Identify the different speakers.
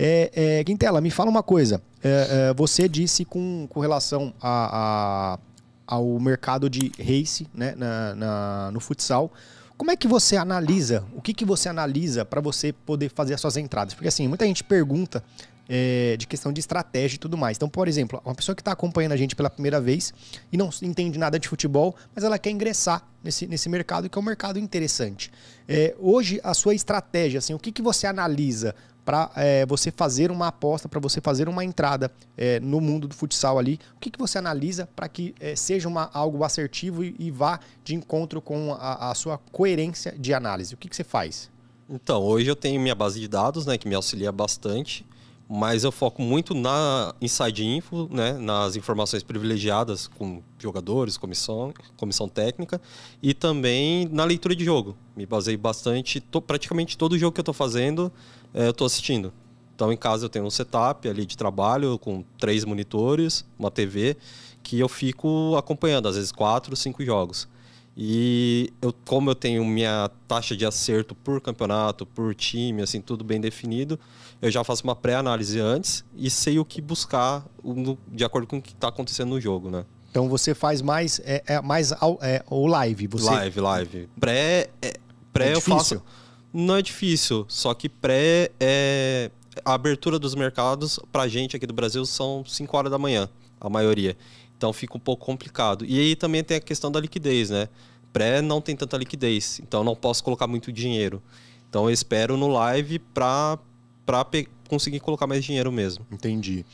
Speaker 1: É, é, Quintela, me fala uma coisa. É, é, você disse com, com relação a, a, ao mercado de race né, na, na, no futsal. Como é que você analisa? O que, que você analisa para você poder fazer as suas entradas? Porque assim, muita gente pergunta é, de questão de estratégia e tudo mais. Então, por exemplo, uma pessoa que está acompanhando a gente pela primeira vez e não entende nada de futebol, mas ela quer ingressar nesse, nesse mercado, que é um mercado interessante. É, hoje, a sua estratégia, assim, o que, que você analisa para é, você fazer uma aposta, para você fazer uma entrada é, no mundo do futsal ali. O que, que você analisa para que é, seja uma, algo assertivo e, e, vá de encontro com a, a sua coerência de análise? O que, que, você faz?
Speaker 2: Então, hoje eu tenho minha base de dados, né, que me auxilia bastante mas eu foco muito na inside info, né, nas informações privilegiadas com jogadores, comissão, comissão técnica e também na leitura de jogo. Me basei bastante, tô, praticamente todo jogo que eu estou fazendo, é, eu estou assistindo. Então em casa eu tenho um setup ali de trabalho com três monitores, uma TV que eu fico acompanhando, às vezes quatro, cinco jogos. E eu, como eu tenho minha taxa de acerto por campeonato, por time, assim, tudo bem definido, eu já faço uma pré-análise antes e sei o que buscar de acordo com o que está acontecendo no jogo, né?
Speaker 1: Então você faz mais, é, é mais ao, é, o live. Você... Live,
Speaker 2: live. Pré, é, pré é eu faço. Não é difícil, só que pré é. A abertura dos mercados, pra gente aqui do Brasil, são 5 horas da manhã, a maioria. Então fica um pouco complicado. E aí também tem a questão da liquidez, né? Pré não tem tanta liquidez, então não posso colocar muito dinheiro. Então eu espero no live para conseguir colocar mais dinheiro mesmo. Entendi.